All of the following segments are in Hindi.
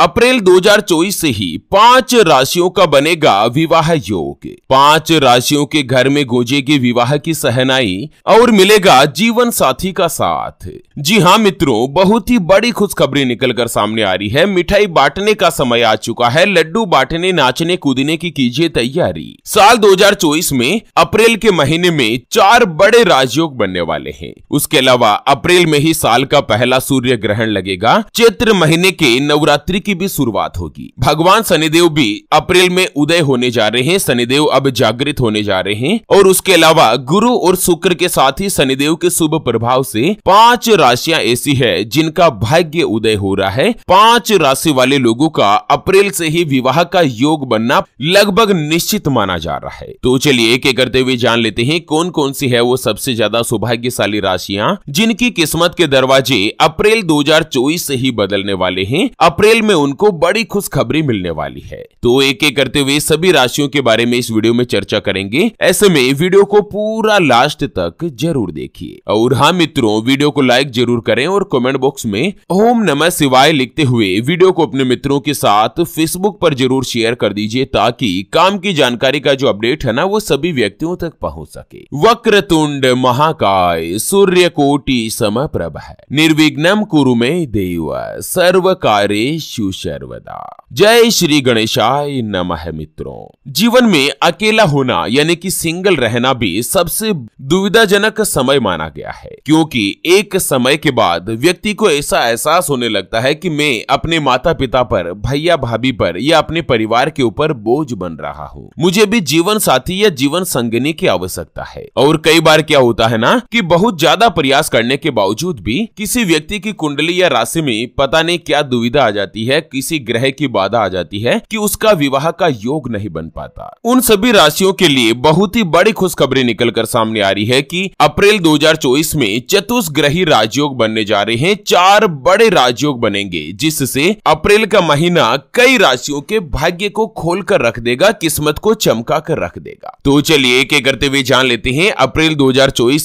अप्रैल 2024 से ही पांच राशियों का बनेगा विवाह योग पांच राशियों के घर में गोजेगी विवाह की सहनाई और मिलेगा जीवन साथी का साथ जी हाँ मित्रों बहुत ही बड़ी खुशखबरी निकलकर सामने आ रही है मिठाई बांटने का समय आ चुका है लड्डू बांटने नाचने कूदने की कीजिए तैयारी साल 2024 में अप्रैल के महीने में चार बड़े राजयोग बनने वाले है उसके अलावा अप्रैल में ही साल का पहला सूर्य ग्रहण लगेगा चैत्र महीने के नवरात्रि की भी शुरुआत होगी भगवान शनिदेव भी अप्रैल में उदय होने जा रहे हैं शनिदेव अब जागृत होने जा रहे हैं और उसके अलावा गुरु और शुक्र के साथ ही शनिदेव के शुभ प्रभाव से पांच राशियां ऐसी है जिनका भाग्य उदय हो रहा है पांच राशि वाले लोगों का अप्रैल से ही विवाह का योग बनना लगभग निश्चित माना जा रहा है तो चलिए एक एक करते हुए जान लेते हैं कौन कौन सी है वो सबसे ज्यादा सौभाग्यशाली राशियां जिनकी किस्मत के दरवाजे अप्रैल 2024 से ही बदलने वाले हैं अप्रैल में उनको बड़ी खुशखबरी मिलने वाली है तो एक एक करते हुए सभी राशियों के बारे में इस वीडियो में चर्चा करेंगे ऐसे में वीडियो को पूरा लास्ट तक जरूर देखिए और हाँ मित्रों वीडियो को लाइक जरूर करें और कमेंट बॉक्स में ओम नमः शिवाय लिखते हुए वीडियो को अपने मित्रों के साथ फेसबुक पर जरूर शेयर कर दीजिए ताकि काम की जानकारी का जो अपडेट है ना वो सभी व्यक्तियों तक पहुँच सके वक्रतुंड महाकाय सूर्य कोटि सम प्रभ निर्विघ्नम कुरु में देव सर्व कार्य सर्वदा जय श्री गणेशाय नमः मित्रों जीवन में अकेला होना यानी कि सिंगल रहना भी सबसे दुविधाजनक समय माना गया है क्योंकि एक समय के बाद व्यक्ति को ऐसा एहसास होने लगता है कि मैं अपने माता पिता पर भैया भाभी पर या अपने परिवार के ऊपर बोझ बन रहा हूँ मुझे भी जीवन साथी या जीवन संगनी की आवश्यकता है और कई बार क्या होता है ना कि बहुत ज्यादा प्रयास करने के बावजूद भी किसी व्यक्ति की कुंडली या राशि में पता नहीं क्या दुविधा आ जाती है है किसी ग्रह की बाधा आ जाती है कि उसका विवाह का योग नहीं बन पाता उन सभी राशियों के लिए बहुत ही बड़ी खुशखबरी निकलकर सामने आ रही है कि अप्रैल 2024 में चतुष्ग्रही राजयोग बनने जा रहे हैं चार बड़े राजयोग बनेंगे जिससे अप्रैल का महीना कई राशियों के भाग्य को खोल कर रख देगा किस्मत को चमका कर रख देगा तो चलिए एक एक करते हुए जान लेते हैं अप्रैल दो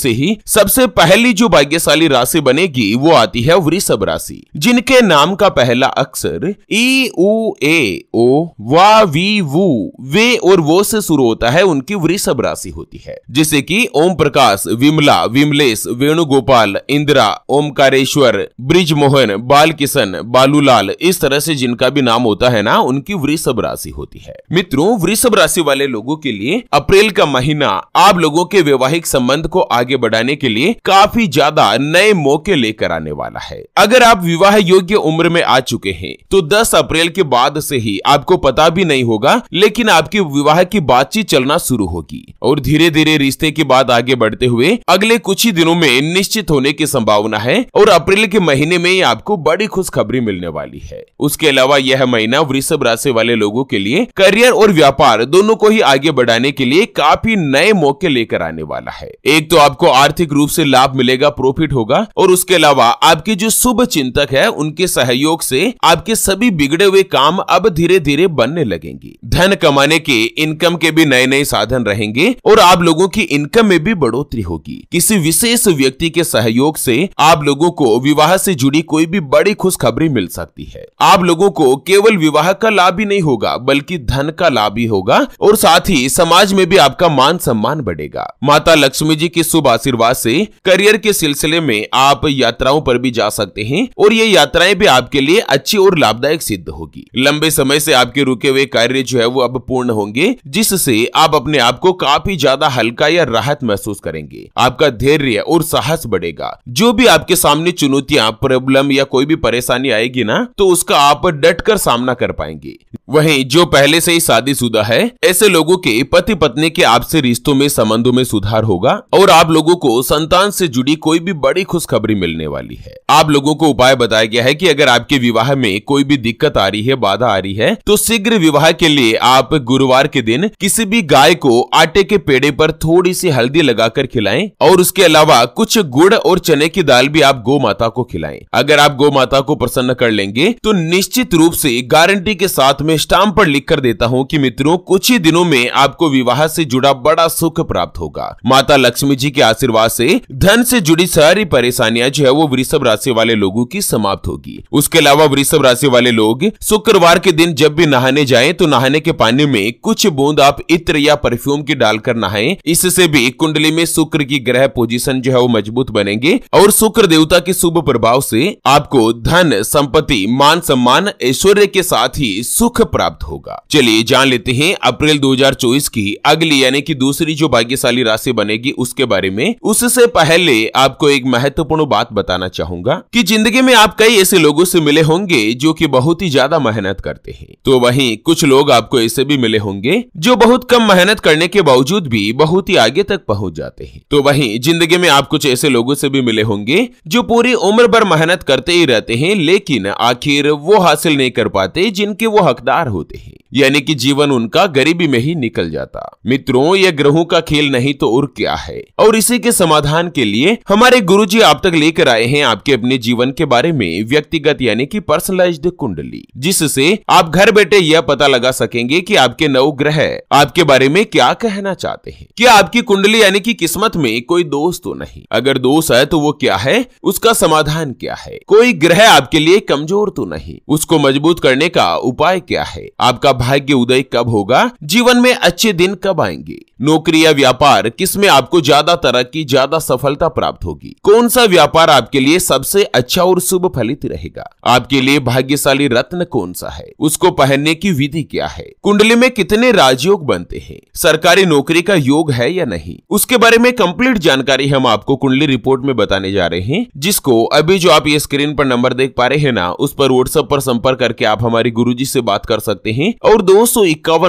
से ही सबसे पहली जो भाग्यशाली राशि बनेगी वो आती है वृषभ राशि जिनके नाम का पहला अक्षर अक्षर ई ओ ए ओ वा वी वु वे और वो से शुरू होता है उनकी वृषभ राशि होती है जैसे कि ओम प्रकाश विमला विमलेश वेणुगोपाल इंदिरा ओमकारेश्वर बाल बालकिशन बालूलाल इस तरह से जिनका भी नाम होता है ना उनकी वृषभ राशि होती है मित्रों वृषभ राशि वाले लोगों के लिए अप्रैल का महीना आप लोगों के वैवाहिक संबंध को आगे बढ़ाने के लिए काफी ज्यादा नए मौके लेकर आने वाला है अगर आप विवाह योग्य उम्र में आ चुके हैं तो 10 अप्रैल के बाद से ही आपको पता भी नहीं होगा लेकिन आपके विवाह की बातचीत चलना शुरू होगी और धीरे धीरे रिश्ते के बाद आगे बढ़ते हुए अगले कुछ ही दिनों में निश्चित होने की संभावना है और अप्रैल के महीने में आपको बड़ी खुशखबरी मिलने वाली है उसके अलावा यह महीना वृषभ राशि वाले लोगों के लिए करियर और व्यापार दोनों को ही आगे बढ़ाने के लिए काफी नए मौके लेकर आने वाला है एक तो आपको आर्थिक रूप से लाभ मिलेगा प्रॉफिट होगा और उसके अलावा आपके जो शुभ चिंतक है उनके सहयोग से आपके सभी बिगड़े हुए काम अब धीरे धीरे बनने लगेंगे धन कमाने के इनकम के भी नए नए साधन रहेंगे और आप लोगों की इनकम में भी बढ़ोतरी होगी किसी विशेष व्यक्ति के सहयोग से आप लोगों को विवाह से जुड़ी कोई भी बड़ी खुशखबरी मिल सकती है आप लोगों को केवल विवाह का लाभ ही नहीं होगा बल्कि धन का लाभ ही होगा और साथ ही समाज में भी आपका मान सम्मान बढ़ेगा माता लक्ष्मी जी के शुभ आशीर्वाद से करियर के सिलसिले में आप यात्राओं पर भी जा सकते हैं और ये यात्राएं भी आपके लिए अच्छी और लाभदायक सिद्ध होगी लंबे समय से आपके रुके हुए कार्य जो है वो अब पूर्ण होंगे जिससे आप अपने आप को काफी ज्यादा हल्का या राहत महसूस करेंगे आपका धैर्य और साहस बढ़ेगा जो भी आपके सामने चुनौतियां प्रॉब्लम या कोई भी परेशानी आएगी ना तो उसका आप डट कर सामना कर पाएंगे वहीं जो पहले से ही शादीशुदा है ऐसे लोगों के पति पत्नी के आपसे रिश्तों में संबंधों में सुधार होगा और आप लोगों को संतान से जुड़ी कोई भी बड़ी खुशखबरी मिलने वाली है आप लोगों को उपाय बताया गया है कि अगर आपके विवाह में कोई भी दिक्कत आ रही है बाधा आ रही है तो शीघ्र विवाह के लिए आप गुरुवार के दिन किसी भी गाय को आटे के पेड़े पर थोड़ी सी हल्दी लगाकर खिलाएं और उसके अलावा कुछ गुड़ और चने की दाल भी आप गौ माता को खिलाएं अगर आप गौ माता को प्रसन्न कर लेंगे तो निश्चित रूप से गारंटी के साथ में स्टाम्प पर लिख कर देता हूँ कि मित्रों कुछ ही दिनों में आपको विवाह से जुड़ा बड़ा सुख प्राप्त होगा माता लक्ष्मी जी के आशीर्वाद से धन से जुड़ी सारी परेशानियां जो है वो वृषभ राशि वाले लोगों की समाप्त होगी उसके अलावा वृषभ राशि वाले लोग शुक्रवार के दिन जब भी नहाने जाए तो नहाने के पानी में कुछ बूंद आप इत्र या परफ्यूम की डालकर नहाए इससे भी कुंडली में शुक्र की ग्रह पोजिशन जो है वो मजबूत बनेंगे और शुक्र देवता के शुभ प्रभाव से आपको धन संपत्ति मान सम्मान ऐश्वर्य के साथ ही सुख प्राप्त होगा चलिए जान लेते हैं अप्रैल 2024 की अगली यानी कि दूसरी जो भाग्यशाली राशि बनेगी उसके बारे में उससे पहले आपको एक महत्वपूर्ण बात बताना चाहूंगा कि जिंदगी में आप कई ऐसे लोगों से मिले होंगे जो कि बहुत ही ज्यादा मेहनत करते हैं तो वहीं कुछ लोग आपको ऐसे भी मिले होंगे जो बहुत कम मेहनत करने के बावजूद भी बहुत ही आगे तक पहुंच जाते हैं तो वहीं जिंदगी में आप कुछ ऐसे लोगों से भी मिले होंगे जो पूरी उम्र भर मेहनत करते ही रहते हैं लेकिन आखिर वो हासिल नहीं कर पाते जिनके वो हकदार मददगार होते हैं यानी कि जीवन उनका गरीबी में ही निकल जाता मित्रों यह ग्रहों का खेल नहीं तो उर् क्या है और इसी के समाधान के लिए हमारे गुरु जी आप तक लेकर आए हैं आपके अपने जीवन के बारे में व्यक्तिगत यानी कि पर्सनलाइज कुंडली जिससे आप घर बैठे यह पता लगा सकेंगे कि आपके नव ग्रह आपके बारे में क्या कहना चाहते हैं क्या आपकी कुंडली यानी कि किस्मत में कोई दोष तो नहीं अगर दोष है तो वो क्या है उसका समाधान क्या है कोई ग्रह आपके लिए कमजोर तो नहीं उसको मजबूत करने का उपाय क्या है आपका भाग्य उदय कब होगा जीवन में अच्छे दिन कब आएंगे नौकरी या व्यापार किसमें आपको ज्यादा तरक्की ज्यादा सफलता प्राप्त होगी कौन सा व्यापार आपके लिए सबसे अच्छा और शुभ फलित रहेगा आपके लिए भाग्यशाली रत्न कौन सा है उसको पहनने की विधि क्या है कुंडली में कितने राजयोग बनते हैं सरकारी नौकरी का योग है या नहीं उसके बारे में कंप्लीट जानकारी हम आपको कुंडली रिपोर्ट में बताने जा रहे हैं जिसको अभी जो आप ये स्क्रीन पर नंबर देख पा रहे हैं ना उस पर व्हाट्सएप पर संपर्क करके आप हमारे गुरु से बात कर सकते हैं और और दो सौ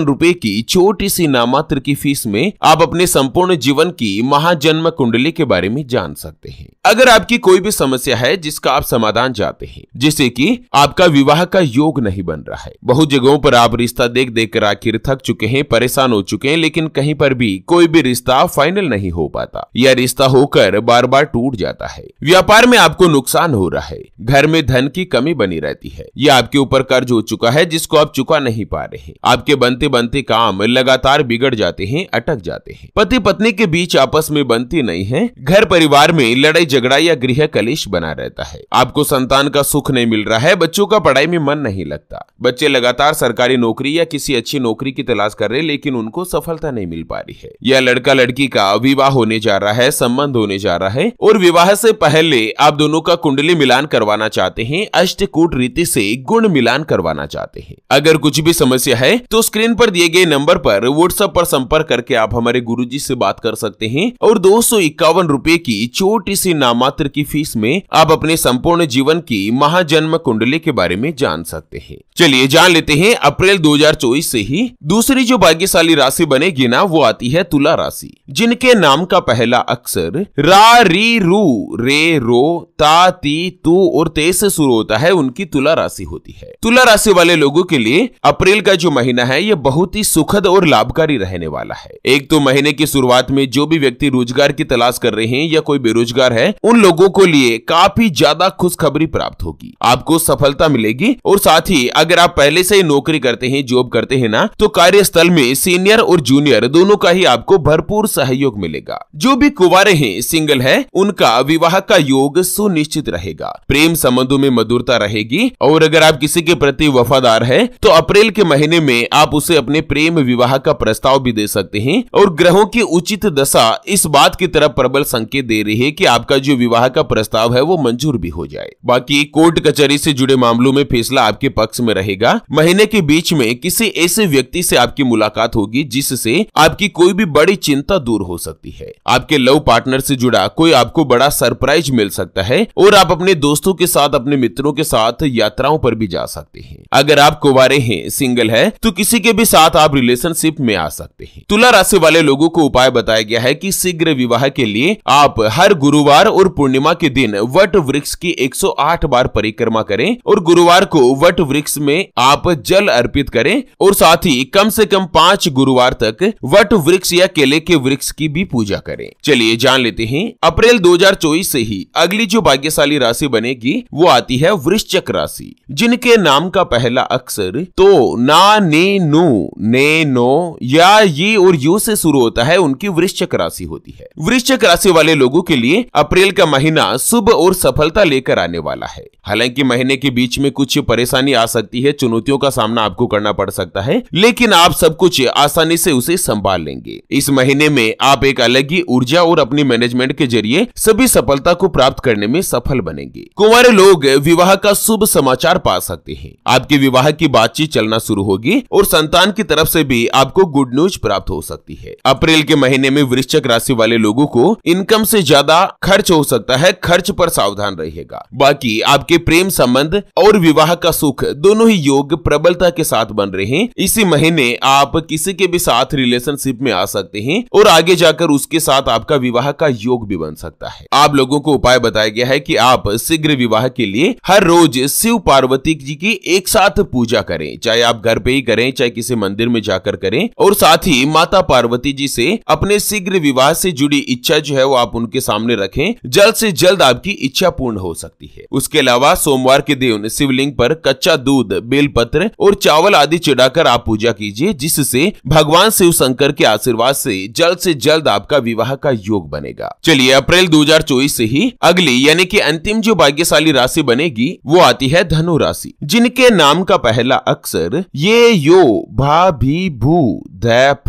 रूपए की छोटी सी नामात्र की फीस में आप अपने संपूर्ण जीवन की महाजन्म कुंडली के बारे में जान सकते हैं अगर आपकी कोई भी समस्या है जिसका आप समाधान चाहते हैं जैसे कि आपका विवाह का योग नहीं बन रहा है बहुत जगहों पर आप रिश्ता देख देख कर आखिर थक चुके हैं परेशान हो चुके हैं लेकिन कहीं पर भी कोई भी रिश्ता फाइनल नहीं हो पाता यह रिश्ता होकर बार बार टूट जाता है व्यापार में आपको नुकसान हो रहा है घर में धन की कमी बनी रहती है यह आपके ऊपर कर्ज हो चुका है जिसको आप चुका नहीं पा रहे रहे हैं आपके बनते बनते काम लगातार बिगड़ जाते हैं अटक जाते हैं पति पत्नी के बीच आपस में बनती नहीं है घर परिवार में लड़ाई झगड़ा या गृह कलेश बना रहता है आपको संतान का सुख नहीं मिल रहा है बच्चों का पढ़ाई में मन नहीं लगता बच्चे लगातार सरकारी नौकरी या किसी अच्छी नौकरी की तलाश कर रहे लेकिन उनको सफलता नहीं मिल पा रही है या लड़का लड़की का विवाह होने जा रहा है संबंध होने जा रहा है और विवाह से पहले आप दोनों का कुंडली मिलान करवाना चाहते हैं अष्टकूट रीति से गुण मिलान करवाना चाहते हैं अगर कुछ भी समस्या समस्या है तो स्क्रीन पर दिए गए नंबर पर व्हाट्सएप पर संपर्क करके आप हमारे गुरु जी से बात कर सकते हैं और दो सौ इक्यावन रूपए की छोटी सी नामात्र की फीस में आप अपने संपूर्ण जीवन की महाजन्म कुंडली के बारे में जान सकते हैं चलिए जान लेते हैं अप्रैल दो से ही दूसरी जो भाग्यशाली राशि बनेगी ना वो आती है तुला राशि जिनके नाम का पहला अक्षर रा री रू रे रो ता ती तू और ते से शुरू होता है उनकी तुला राशि होती है तुला राशि वाले लोगों के लिए अप्रैल का जो महीना है यह बहुत ही सुखद और लाभकारी रहने वाला है एक तो महीने की शुरुआत में जो भी व्यक्ति रोजगार की तलाश कर रहे हैं या कोई बेरोजगार है उन लोगों को लिए काफी ज्यादा खुशखबरी प्राप्त होगी आपको सफलता मिलेगी और साथ ही अगर आप पहले से ही नौकरी करते हैं जॉब करते हैं ना तो कार्यस्थल में सीनियर और जूनियर दोनों का ही आपको भरपूर सहयोग मिलेगा जो भी कुवारे हैं सिंगल है उनका विवाह का योग सुनिश्चित रहेगा प्रेम संबंधों में मधुरता रहेगी और अगर आप किसी के प्रति वफादार है तो अप्रैल के महीने में आप उसे अपने प्रेम विवाह का प्रस्ताव भी दे सकते हैं और ग्रहों की उचित दशा इस बात की तरफ प्रबल संकेत दे रही है कि आपका जो विवाह का प्रस्ताव है वो मंजूर भी हो जाए बाकी कोर्ट कचहरी से जुड़े मामलों में फैसला आपके पक्ष में रहेगा महीने के बीच में किसी ऐसे व्यक्ति से आपकी मुलाकात होगी जिससे आपकी कोई भी बड़ी चिंता दूर हो सकती है आपके लव पार्टनर से जुड़ा कोई आपको बड़ा सरप्राइज मिल सकता है और आप अपने दोस्तों के साथ अपने मित्रों के साथ यात्राओं पर भी जा सकते हैं अगर आप कुवारे हैं सिंगल सिंगल है तो किसी के भी साथ आप रिलेशनशिप में आ सकते हैं तुला राशि वाले लोगों को उपाय बताया गया है कि शीघ्र विवाह के लिए आप हर गुरुवार और पूर्णिमा के दिन वट वृक्ष की 108 बार परिक्रमा करें और गुरुवार को वट वृक्ष में आप जल अर्पित करें और साथ ही कम से कम पांच गुरुवार तक वट वृक्ष या केले के वृक्ष की भी पूजा करें चलिए जान लेते हैं अप्रैल 2024 से ही अगली जो भाग्यशाली राशि बनेगी वो आती है वृश्चक राशि जिनके नाम का पहला अक्षर तो न ना ने नू ने नो या ये और यू से शुरू होता है उनकी वृश्चक राशि होती है वृश्चिक राशि वाले लोगों के लिए अप्रैल का महीना शुभ और सफलता लेकर आने वाला है हालांकि महीने के बीच में कुछ परेशानी आ सकती है चुनौतियों का सामना आपको करना पड़ सकता है लेकिन आप सब कुछ आसानी से उसे संभाल लेंगे इस महीने में आप एक अलग ही ऊर्जा और अपनी मैनेजमेंट के जरिए सभी सफलता को प्राप्त करने में सफल बनेंगे कुंवारे लोग विवाह का शुभ समाचार पा सकते हैं आपके विवाह की बातचीत चलना शुरू होगी और संतान की तरफ से भी आपको गुड न्यूज प्राप्त हो सकती है अप्रैल के महीने में वृश्चिक राशि वाले लोगों को इनकम से ज्यादा खर्च हो सकता है खर्च पर सावधान रहिएगा बाकी आपके प्रेम संबंध और विवाह का सुख दोनों ही योग प्रबलता के साथ बन रहे हैं इसी महीने आप किसी के भी साथ रिलेशनशिप में आ सकते हैं और आगे जाकर उसके साथ आपका विवाह का योग भी बन सकता है आप लोगों को उपाय बताया गया है कि आप शीघ्र विवाह के लिए हर रोज शिव पार्वती जी की एक साथ पूजा करें चाहे आप घर घर पे ही करें चाहे किसी मंदिर में जाकर करें और साथ ही माता पार्वती जी से अपने शीघ्र विवाह से जुड़ी इच्छा जो है वो आप उनके सामने रखें जल्द से जल्द आपकी इच्छा पूर्ण हो सकती है उसके अलावा सोमवार के दिन शिवलिंग पर कच्चा दूध बेलपत्र और चावल आदि चढ़ाकर आप पूजा कीजिए जिससे भगवान शिव शंकर के आशीर्वाद से जल्द से जल्द आपका विवाह का योग बनेगा चलिए अप्रैल दो से ही अगली यानी कि अंतिम जो भाग्यशाली राशि बनेगी वो आती है धनु राशि जिनके नाम का पहला अक्षर ये यो भा भी भू दैप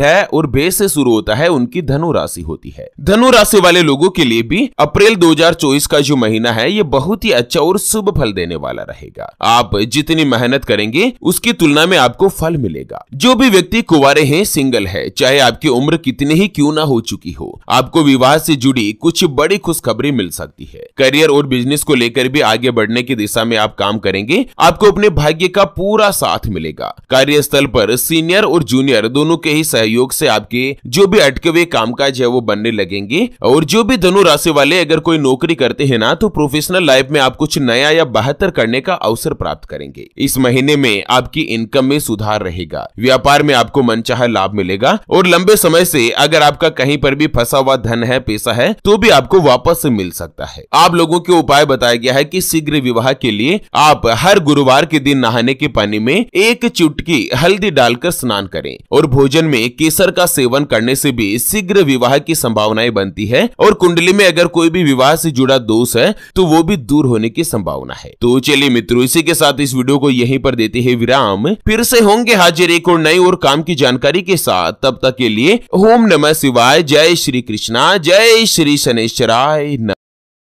है और बे से शुरू होता है उनकी धनु राशि होती है धनु राशि वाले लोगों के लिए भी अप्रैल 2024 का जो महीना है ये बहुत ही अच्छा और शुभ फल देने वाला रहेगा आप जितनी मेहनत करेंगे उसकी तुलना में आपको फल मिलेगा जो भी व्यक्ति कुवारे हैं सिंगल है चाहे आपकी उम्र कितनी ही क्यों ना हो चुकी हो आपको विवाह से जुड़ी कुछ बड़ी खुशखबरी मिल सकती है करियर और बिजनेस को लेकर भी आगे बढ़ने की दिशा में आप काम करेंगे आपको अपने भाग्य का पूरा साथ मिलेगा कार्यस्थल पर सीनियर और जूनियर जूनियर दोनों के ही सहयोग से आपके जो भी अटके हुए कामकाज है वो बनने लगेंगे और जो भी धनु राशि वाले अगर कोई नौकरी करते हैं ना तो प्रोफेशनल लाइफ में आप कुछ नया या बेहतर करने का अवसर प्राप्त करेंगे इस महीने में आपकी इनकम में सुधार रहेगा व्यापार में आपको मन लाभ मिलेगा और लंबे समय से अगर आपका कहीं पर भी फंसा हुआ धन है पैसा है तो भी आपको वापस मिल सकता है आप लोगों के उपाय बताया गया है कि शीघ्र विवाह के लिए आप हर गुरुवार के दिन नहाने के पानी में एक चुटकी हल्दी डालकर स्नान करें करें और भोजन में केसर का सेवन करने से भी शीघ्र विवाह की संभावनाएं बनती है और कुंडली में अगर कोई भी विवाह से जुड़ा दोष है तो वो भी दूर होने की संभावना है तो चलिए मित्रों इसी के साथ इस वीडियो को यही पर देते हैं विराम फिर से होंगे हाजिर एक और नई और काम की जानकारी के साथ तब तक के लिए होम नमः शिवाय जय श्री कृष्णा जय श्री शनेश्वराय